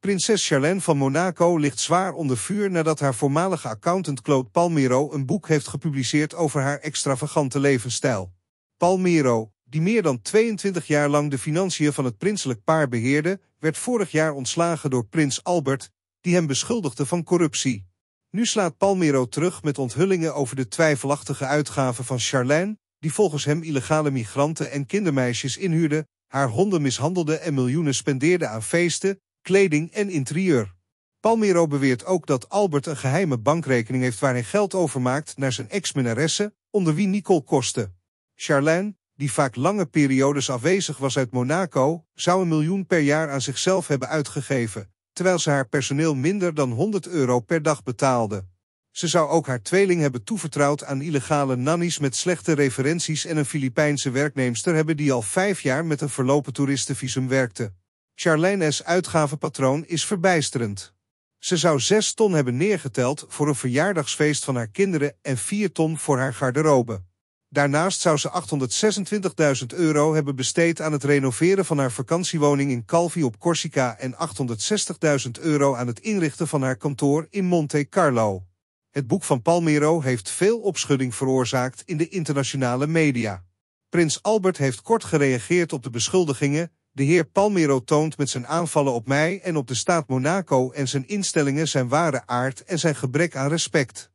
Prinses Charlène van Monaco ligt zwaar onder vuur nadat haar voormalige accountant Claude Palmiro een boek heeft gepubliceerd over haar extravagante levensstijl. Palmiro, die meer dan 22 jaar lang de financiën van het prinselijk paar beheerde, werd vorig jaar ontslagen door prins Albert, die hem beschuldigde van corruptie. Nu slaat Palmiro terug met onthullingen over de twijfelachtige uitgaven van Charlène, die volgens hem illegale migranten en kindermeisjes inhuurde, haar honden mishandelde en miljoenen spendeerde aan feesten, kleding en interieur. Palmiro beweert ook dat Albert een geheime bankrekening heeft waarin geld overmaakt naar zijn ex-minaresse, onder wie Nicole kostte. Charlène, die vaak lange periodes afwezig was uit Monaco, zou een miljoen per jaar aan zichzelf hebben uitgegeven, terwijl ze haar personeel minder dan 100 euro per dag betaalde. Ze zou ook haar tweeling hebben toevertrouwd aan illegale nannies met slechte referenties en een Filipijnse werknemster hebben die al vijf jaar met een verlopen toeristenvisum werkte. Charlene's uitgavenpatroon is verbijsterend. Ze zou 6 ton hebben neergeteld voor een verjaardagsfeest van haar kinderen en 4 ton voor haar garderobe. Daarnaast zou ze 826.000 euro hebben besteed aan het renoveren van haar vakantiewoning in Calvi op Corsica en 860.000 euro aan het inrichten van haar kantoor in Monte Carlo. Het boek van Palmiro heeft veel opschudding veroorzaakt in de internationale media. Prins Albert heeft kort gereageerd op de beschuldigingen de heer Palmiro toont met zijn aanvallen op mij en op de staat Monaco en zijn instellingen zijn ware aard en zijn gebrek aan respect.